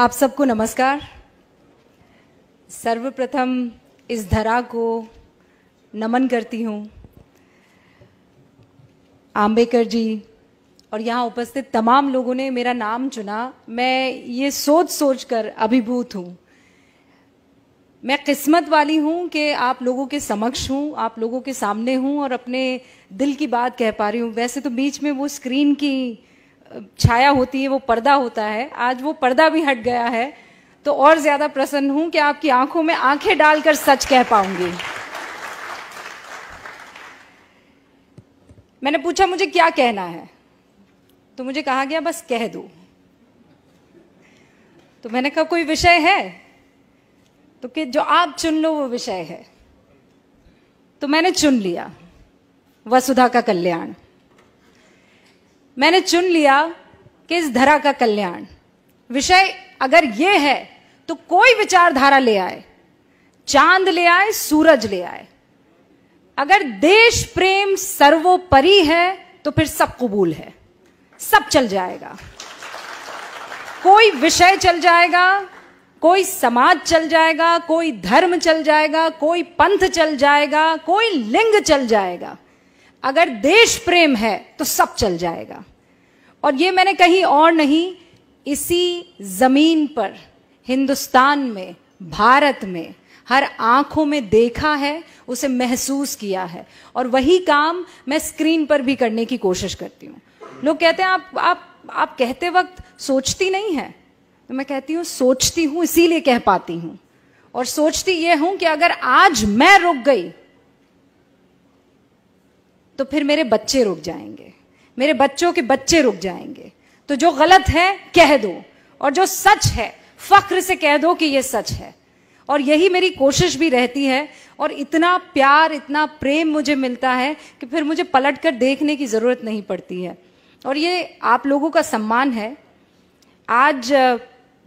आप सबको नमस्कार सर्वप्रथम इस धरा को नमन करती हूँ आम्बेकर जी और यहाँ उपस्थित तमाम लोगों ने मेरा नाम चुना मैं ये सोच सोच कर अभिभूत हूँ मैं किस्मत वाली हूँ कि आप लोगों के समक्ष हूँ आप लोगों के सामने हूँ और अपने दिल की बात कह पा रही हूँ वैसे तो बीच में वो स्क्रीन की छाया होती है वो पर्दा होता है आज वो पर्दा भी हट गया है तो और ज्यादा प्रसन्न हूं कि आपकी आंखों में आंखें डालकर सच कह पाऊंगी मैंने पूछा मुझे क्या कहना है तो मुझे कहा गया बस कह दो तो मैंने कहा कोई विषय है तो कि जो आप चुन लो वो विषय है तो मैंने चुन लिया वसुधा का कल्याण मैंने चुन लिया कि इस धरा का कल्याण विषय अगर यह है तो कोई विचारधारा ले आए चांद ले आए सूरज ले आए अगर देश प्रेम सर्वोपरि है तो फिर सब कबूल है सब चल जाएगा कोई विषय चल जाएगा कोई समाज चल जाएगा कोई धर्म चल जाएगा कोई पंथ चल जाएगा कोई लिंग चल जाएगा अगर देश प्रेम है तो सब चल जाएगा और ये मैंने कहीं और नहीं इसी जमीन पर हिंदुस्तान में भारत में हर आंखों में देखा है उसे महसूस किया है और वही काम मैं स्क्रीन पर भी करने की कोशिश करती हूँ लोग कहते हैं आप आप आप कहते वक्त सोचती नहीं है तो मैं कहती हूँ सोचती हूँ इसीलिए कह पाती हूँ और सोचती ये हूँ कि अगर आज मैं रुक गई तो फिर मेरे बच्चे रुक जाएंगे मेरे बच्चों के बच्चे रुक जाएंगे तो जो गलत है कह दो और जो सच है फख्र से कह दो कि ये सच है और यही मेरी कोशिश भी रहती है और इतना प्यार इतना प्रेम मुझे मिलता है कि फिर मुझे पलट कर देखने की ज़रूरत नहीं पड़ती है और ये आप लोगों का सम्मान है आज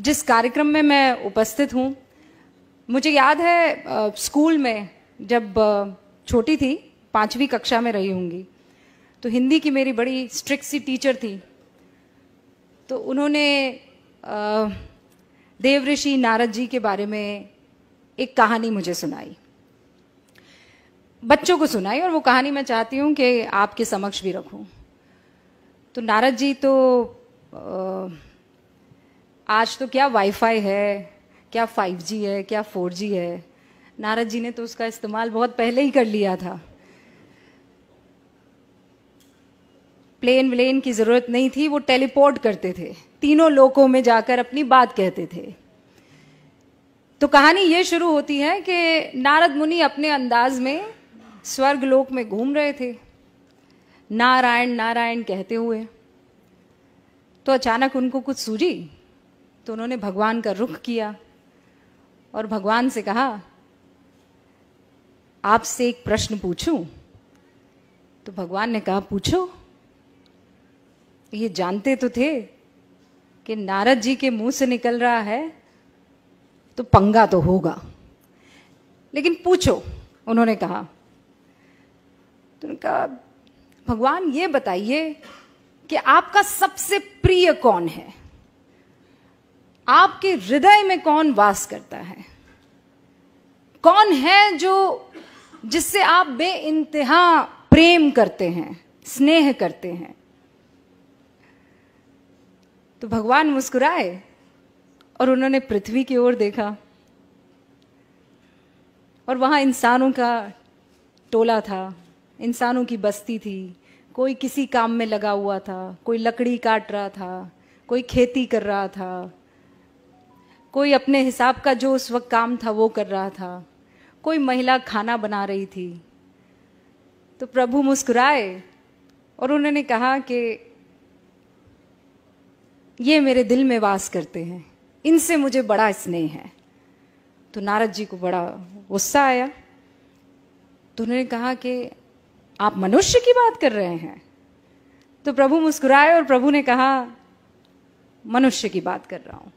जिस कार्यक्रम में मैं उपस्थित हूँ मुझे याद है स्कूल में जब छोटी थी पांचवी कक्षा में रही होंगी तो हिंदी की मेरी बड़ी स्ट्रिक्ट सी टीचर थी तो उन्होंने देव ऋषि नारद जी के बारे में एक कहानी मुझे सुनाई बच्चों को सुनाई और वो कहानी मैं चाहती हूँ कि आपके समक्ष भी रखूँ तो नारद जी तो आज तो क्या वाईफाई है क्या 5G है क्या 4G है नारद जी ने तो उसका इस्तेमाल बहुत पहले ही कर लिया था प्लेन व्लेन की ज़रूरत नहीं थी वो टेलीपोर्ट करते थे तीनों लोकों में जाकर अपनी बात कहते थे तो कहानी ये शुरू होती है कि नारद मुनि अपने अंदाज में स्वर्ग लोक में घूम रहे थे नारायण नारायण कहते हुए तो अचानक उनको कुछ सूझी तो उन्होंने भगवान का रुख किया और भगवान से कहा आपसे एक प्रश्न पूछूं तो भगवान ने कहा पूछो ये जानते तो थे कि नारद जी के मुंह से निकल रहा है तो पंगा तो होगा लेकिन पूछो उन्होंने कहा तो उनका भगवान ये बताइए कि आपका सबसे प्रिय कौन है आपके हृदय में कौन वास करता है कौन है जो जिससे आप बे प्रेम करते हैं स्नेह करते हैं तो भगवान मुस्कुराए और उन्होंने पृथ्वी की ओर देखा और वहाँ इंसानों का टोला था इंसानों की बस्ती थी कोई किसी काम में लगा हुआ था कोई लकड़ी काट रहा था कोई खेती कर रहा था कोई अपने हिसाब का जो उस वक्त काम था वो कर रहा था कोई महिला खाना बना रही थी तो प्रभु मुस्कुराए और उन्होंने कहा कि ये मेरे दिल में वास करते हैं इनसे मुझे बड़ा स्नेह है तो नारद जी को बड़ा गुस्सा आया तो उन्होंने कहा कि आप मनुष्य की बात कर रहे हैं तो प्रभु मुस्कुराए और प्रभु ने कहा मनुष्य की बात कर रहा हूं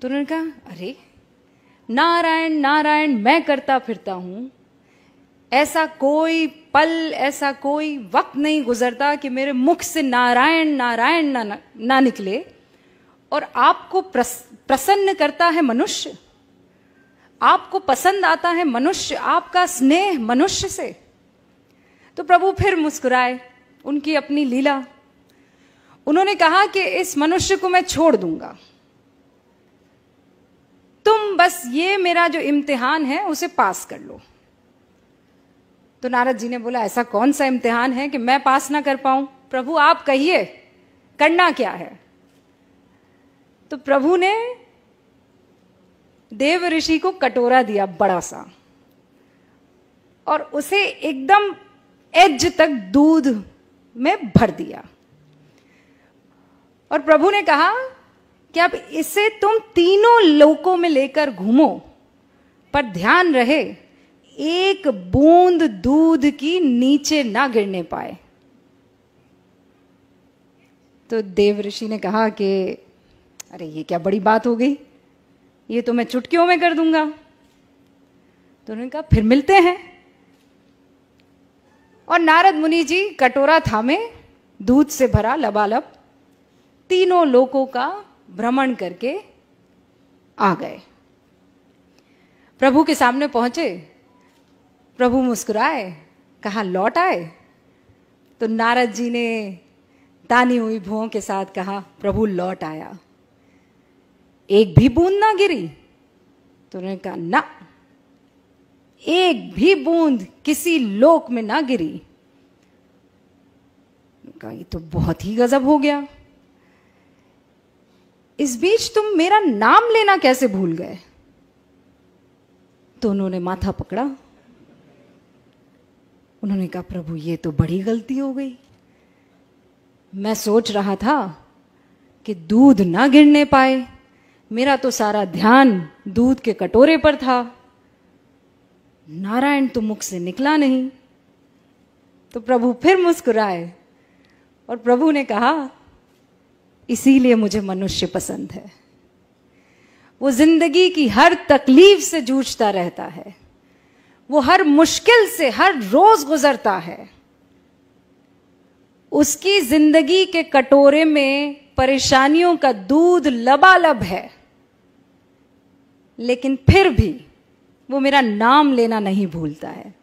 तो उन्होंने कहा अरे नारायण नारायण मैं करता फिरता हूं ऐसा कोई पल ऐसा कोई वक्त नहीं गुजरता कि मेरे मुख से नारायण नारायण ना, ना, ना निकले और आपको प्रस, प्रसन्न करता है मनुष्य आपको पसंद आता है मनुष्य आपका स्नेह मनुष्य से तो प्रभु फिर मुस्कुराए उनकी अपनी लीला उन्होंने कहा कि इस मनुष्य को मैं छोड़ दूंगा तुम बस ये मेरा जो इम्तिहान है उसे पास कर लो तो नारद जी ने बोला ऐसा कौन सा इम्तिहान है कि मैं पास ना कर पाऊं प्रभु आप कहिए करना क्या है तो प्रभु ने देव ऋषि को कटोरा दिया बड़ा सा और उसे एकदम एज तक दूध में भर दिया और प्रभु ने कहा कि अब इसे तुम तीनों लोकों में लेकर घूमो पर ध्यान रहे एक बूंद दूध की नीचे ना गिरने पाए तो देव ऋषि ने कहा कि अरे ये क्या बड़ी बात हो गई ये तो मैं चुटकियों में कर दूंगा तो उन्होंने कहा फिर मिलते हैं और नारद मुनि जी कटोरा थामे दूध से भरा लबालब तीनों लोकों का भ्रमण करके आ गए प्रभु के सामने पहुंचे प्रभु मुस्कुराए कहा लौट आए तो नारद जी ने तानी हुई भुओं के साथ कहा प्रभु लौट आया एक भी बूंद ना गिरी तो उन्होंने कहा ना एक भी बूंद किसी लोक में ना गिरी कहा ये तो बहुत ही गजब हो गया इस बीच तुम मेरा नाम लेना कैसे भूल गए तो उन्होंने माथा पकड़ा उन्होंने कहा प्रभु ये तो बड़ी गलती हो गई मैं सोच रहा था कि दूध ना गिरने पाए मेरा तो सारा ध्यान दूध के कटोरे पर था नारायण तो मुख से निकला नहीं तो प्रभु फिर मुस्कुराए और प्रभु ने कहा इसीलिए मुझे मनुष्य पसंद है वो जिंदगी की हर तकलीफ से जूझता रहता है वो हर मुश्किल से हर रोज गुजरता है उसकी जिंदगी के कटोरे में परेशानियों का दूध लबालब है लेकिन फिर भी वो मेरा नाम लेना नहीं भूलता है